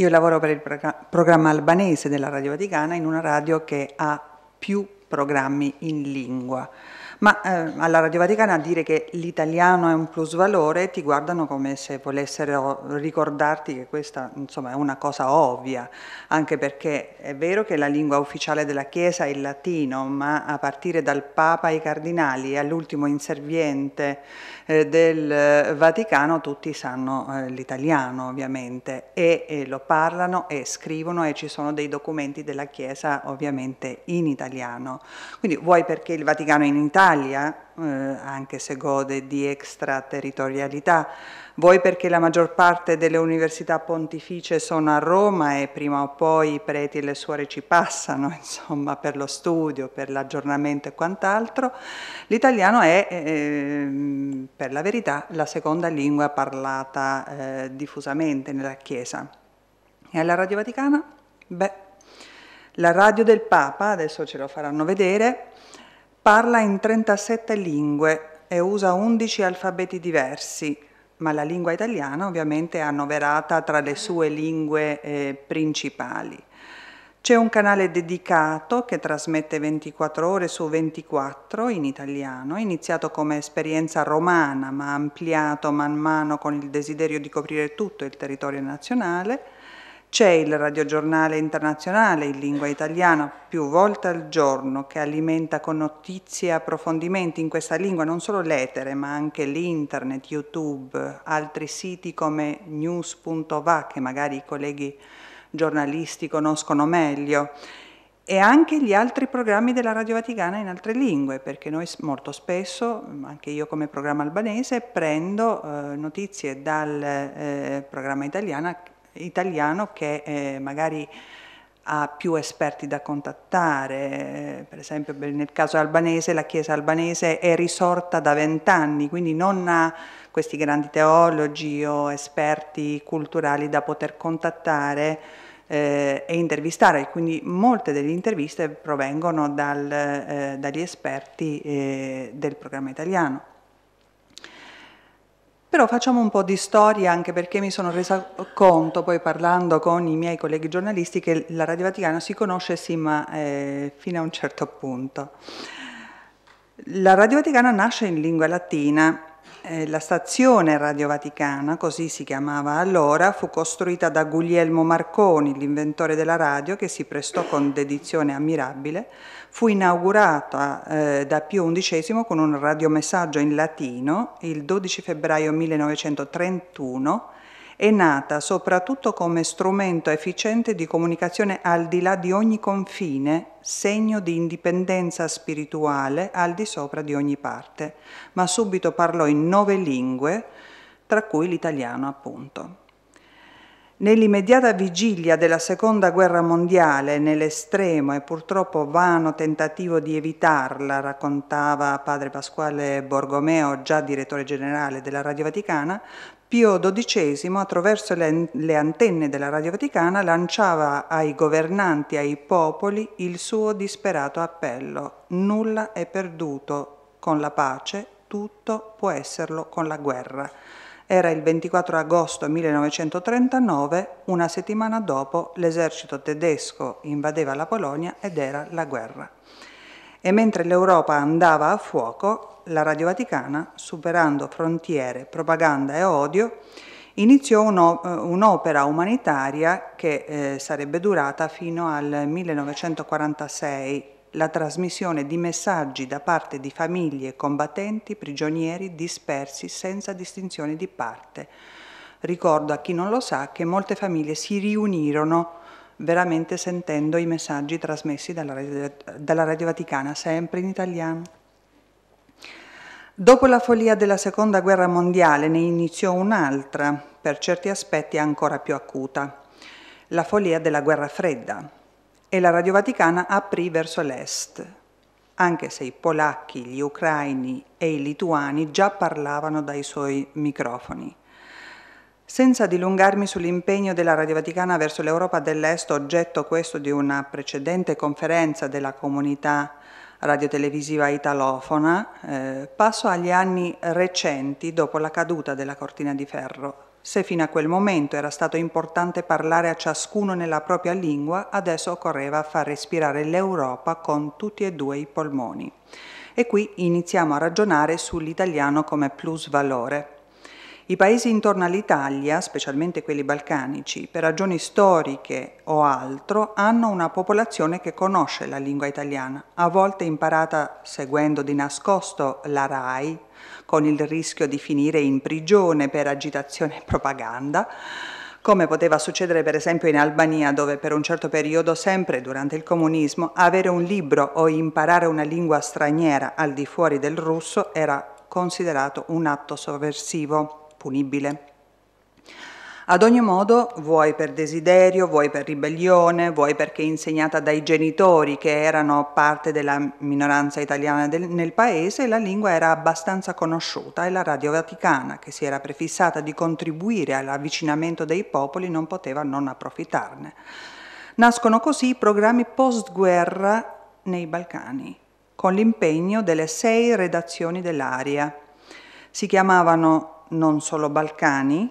Io lavoro per il programma albanese della Radio Vaticana in una radio che ha più programmi in lingua. Ma eh, alla Radio Vaticana a dire che l'italiano è un plusvalore ti guardano come se volessero ricordarti che questa insomma, è una cosa ovvia, anche perché è vero che la lingua ufficiale della Chiesa è il latino, ma a partire dal Papa ai cardinali, all'ultimo inserviente eh, del eh, Vaticano, tutti sanno eh, l'italiano ovviamente e lo parlano e scrivono e ci sono dei documenti della Chiesa ovviamente in italiano. Quindi vuoi perché il Vaticano è in Italia? Italia, eh, anche se gode di extraterritorialità, voi perché la maggior parte delle università pontificie sono a Roma e prima o poi i preti e le suore ci passano, insomma, per lo studio, per l'aggiornamento e quant'altro, l'italiano è, eh, ehm, per la verità, la seconda lingua parlata eh, diffusamente nella Chiesa. E alla Radio Vaticana? Beh, la radio del Papa, adesso ce lo faranno vedere, Parla in 37 lingue e usa 11 alfabeti diversi, ma la lingua italiana ovviamente è annoverata tra le sue lingue eh, principali. C'è un canale dedicato che trasmette 24 ore su 24 in italiano, iniziato come esperienza romana ma ampliato man mano con il desiderio di coprire tutto il territorio nazionale. C'è il radiogiornale internazionale in lingua italiana più volte al giorno che alimenta con notizie e approfondimenti in questa lingua non solo l'etere ma anche l'internet, YouTube, altri siti come news.va che magari i colleghi giornalisti conoscono meglio e anche gli altri programmi della Radio Vaticana in altre lingue perché noi molto spesso, anche io come programma albanese, prendo eh, notizie dal eh, programma italiano italiano che eh, magari ha più esperti da contattare, eh, per esempio nel caso albanese la Chiesa albanese è risorta da vent'anni, quindi non ha questi grandi teologi o esperti culturali da poter contattare eh, e intervistare, quindi molte delle interviste provengono dal, eh, dagli esperti eh, del programma italiano. Però facciamo un po' di storia anche perché mi sono resa conto, poi parlando con i miei colleghi giornalisti, che la Radio Vaticana si conosce sì, ma eh, fino a un certo punto. La Radio Vaticana nasce in lingua latina eh, la stazione Radio Vaticana, così si chiamava allora, fu costruita da Guglielmo Marconi, l'inventore della radio, che si prestò con dedizione ammirabile. Fu inaugurata eh, da Pio XI con un radiomessaggio in latino il 12 febbraio 1931 è nata soprattutto come strumento efficiente di comunicazione al di là di ogni confine, segno di indipendenza spirituale al di sopra di ogni parte, ma subito parlò in nove lingue, tra cui l'italiano appunto. Nell'immediata vigilia della seconda guerra mondiale, nell'estremo e purtroppo vano tentativo di evitarla, raccontava padre Pasquale Borgomeo, già direttore generale della Radio Vaticana, Pio XII, attraverso le, antenne della Radio Vaticana, lanciava ai governanti, ai popoli, il suo disperato appello. Nulla è perduto con la pace, tutto può esserlo con la guerra. Era il 24 agosto 1939, una settimana dopo l'esercito tedesco invadeva la Polonia ed era la guerra e mentre l'Europa andava a fuoco, la Radio Vaticana, superando frontiere, propaganda e odio, iniziò eh, un'opera umanitaria che eh, sarebbe durata fino al 1946, la trasmissione di messaggi da parte di famiglie, combattenti, prigionieri dispersi senza distinzione di parte. Ricordo a chi non lo sa che molte famiglie si riunirono veramente sentendo i messaggi trasmessi dalla radio, dalla radio Vaticana, sempre in italiano. Dopo la follia della Seconda Guerra Mondiale ne iniziò un'altra, per certi aspetti ancora più acuta, la follia della Guerra Fredda, e la Radio Vaticana aprì verso l'est, anche se i polacchi, gli ucraini e i lituani già parlavano dai suoi microfoni. Senza dilungarmi sull'impegno della Radio Vaticana verso l'Europa dell'Est, oggetto questo di una precedente conferenza della comunità radiotelevisiva italofona, eh, passo agli anni recenti dopo la caduta della cortina di ferro. Se fino a quel momento era stato importante parlare a ciascuno nella propria lingua, adesso occorreva far respirare l'Europa con tutti e due i polmoni. E qui iniziamo a ragionare sull'italiano come plus valore i paesi intorno all'Italia, specialmente quelli balcanici, per ragioni storiche o altro, hanno una popolazione che conosce la lingua italiana, a volte imparata seguendo di nascosto la RAI, con il rischio di finire in prigione per agitazione e propaganda, come poteva succedere per esempio in Albania, dove per un certo periodo, sempre durante il comunismo, avere un libro o imparare una lingua straniera al di fuori del russo era considerato un atto sovversivo punibile. Ad ogni modo, vuoi per desiderio, vuoi per ribellione, vuoi perché insegnata dai genitori che erano parte della minoranza italiana del, nel paese, la lingua era abbastanza conosciuta e la Radio Vaticana, che si era prefissata di contribuire all'avvicinamento dei popoli, non poteva non approfittarne. Nascono così i programmi post-guerra nei Balcani, con l'impegno delle sei redazioni dell'area. Si chiamavano non solo Balcani,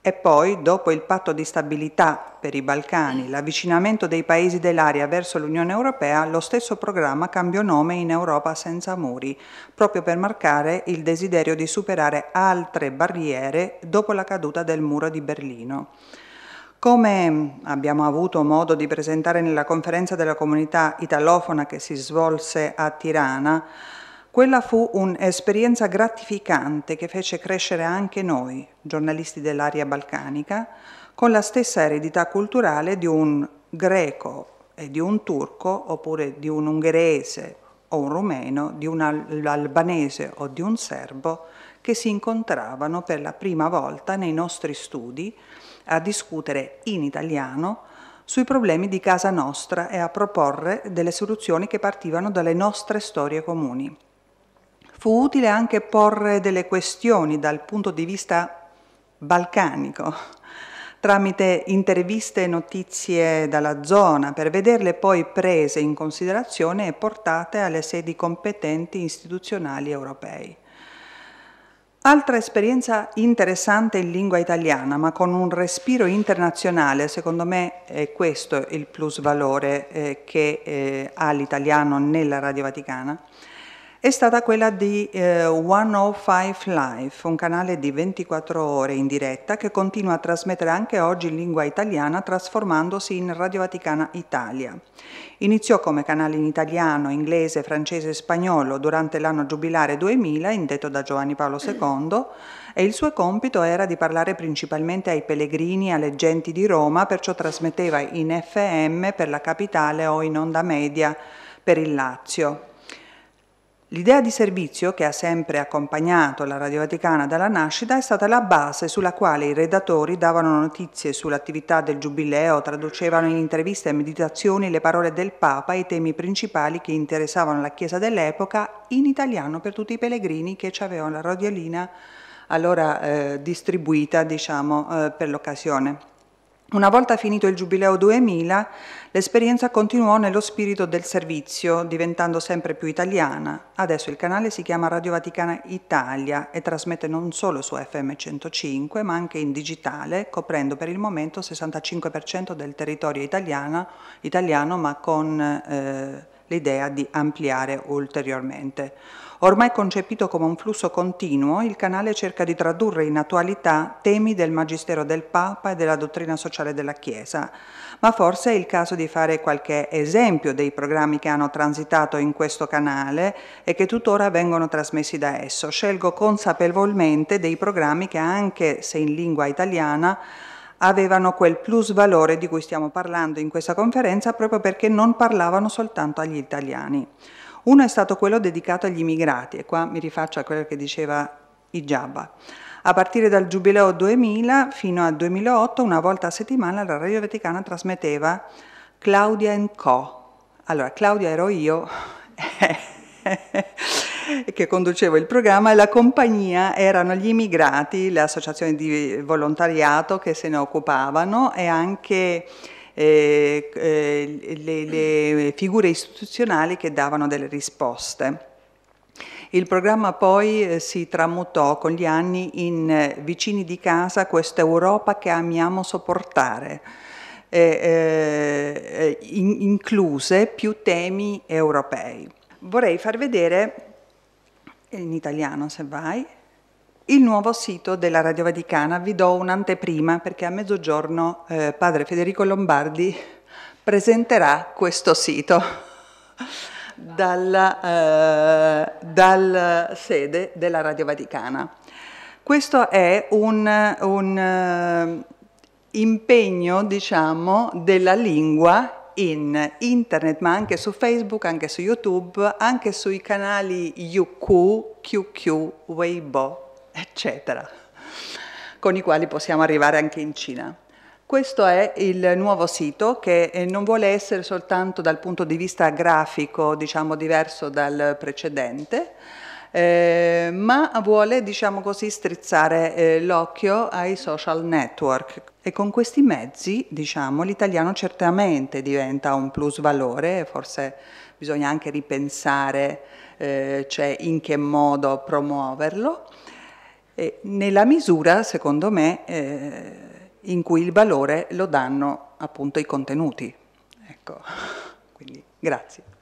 e poi, dopo il patto di stabilità per i Balcani, mm. l'avvicinamento dei paesi dell'area verso l'Unione Europea, lo stesso programma cambiò nome in Europa senza muri, proprio per marcare il desiderio di superare altre barriere dopo la caduta del muro di Berlino. Come abbiamo avuto modo di presentare nella conferenza della comunità italofona che si svolse a Tirana, quella fu un'esperienza gratificante che fece crescere anche noi, giornalisti dell'area balcanica, con la stessa eredità culturale di un greco e di un turco, oppure di un ungherese o un rumeno, di un albanese o di un serbo, che si incontravano per la prima volta nei nostri studi a discutere in italiano sui problemi di casa nostra e a proporre delle soluzioni che partivano dalle nostre storie comuni fu utile anche porre delle questioni dal punto di vista balcanico, tramite interviste e notizie dalla zona, per vederle poi prese in considerazione e portate alle sedi competenti istituzionali europei. Altra esperienza interessante in lingua italiana, ma con un respiro internazionale, secondo me è questo il plus valore eh, che eh, ha l'italiano nella Radio Vaticana, è stata quella di eh, 105 Live, un canale di 24 ore in diretta che continua a trasmettere anche oggi in lingua italiana trasformandosi in Radio Vaticana Italia. Iniziò come canale in italiano, inglese, francese e spagnolo durante l'anno giubilare 2000 indetto da Giovanni Paolo II e il suo compito era di parlare principalmente ai pellegrini e alle genti di Roma, perciò trasmetteva in FM per la capitale o in onda media per il Lazio. L'idea di servizio che ha sempre accompagnato la Radio Vaticana dalla nascita è stata la base sulla quale i redattori davano notizie sull'attività del Giubileo, traducevano in interviste e meditazioni le parole del Papa e i temi principali che interessavano la Chiesa dell'epoca in italiano per tutti i pellegrini che ci avevano la radiolina allora eh, distribuita diciamo, eh, per l'occasione. Una volta finito il Giubileo 2000, l'esperienza continuò nello spirito del servizio, diventando sempre più italiana. Adesso il canale si chiama Radio Vaticana Italia e trasmette non solo su FM 105, ma anche in digitale, coprendo per il momento il 65% del territorio italiano, italiano ma con eh, l'idea di ampliare ulteriormente. Ormai concepito come un flusso continuo, il canale cerca di tradurre in attualità temi del magistero del Papa e della dottrina sociale della Chiesa, ma forse è il caso di fare qualche esempio dei programmi che hanno transitato in questo canale e che tuttora vengono trasmessi da esso. Scelgo consapevolmente dei programmi che anche se in lingua italiana avevano quel plus valore di cui stiamo parlando in questa conferenza proprio perché non parlavano soltanto agli italiani. Uno è stato quello dedicato agli immigrati, e qua mi rifaccio a quello che diceva Ijaba. A partire dal Giubileo 2000 fino al 2008, una volta a settimana, la Radio Vaticana trasmetteva Claudia Co. Allora, Claudia ero io, che conducevo il programma, e la compagnia erano gli immigrati, le associazioni di volontariato che se ne occupavano e anche eh, eh, le, le figure istituzionali che davano delle risposte. Il programma poi eh, si tramutò con gli anni in eh, vicini di casa, questa Europa che amiamo sopportare, eh, in, incluse più temi europei. Vorrei far vedere, in italiano se vai, il nuovo sito della Radio Vaticana. Vi do un'anteprima perché a mezzogiorno eh, padre Federico Lombardi presenterà questo sito dalla eh, dal sede della Radio Vaticana. Questo è un, un uh, impegno, diciamo, della lingua in internet, ma anche su Facebook, anche su YouTube, anche sui canali UQ, QQ, Weibo eccetera, con i quali possiamo arrivare anche in Cina. Questo è il nuovo sito che eh, non vuole essere soltanto dal punto di vista grafico, diciamo, diverso dal precedente, eh, ma vuole, diciamo così, strizzare eh, l'occhio ai social network. E con questi mezzi, diciamo, l'italiano certamente diventa un plus valore, forse bisogna anche ripensare eh, cioè in che modo promuoverlo nella misura, secondo me, eh, in cui il valore lo danno appunto i contenuti. Ecco, quindi grazie.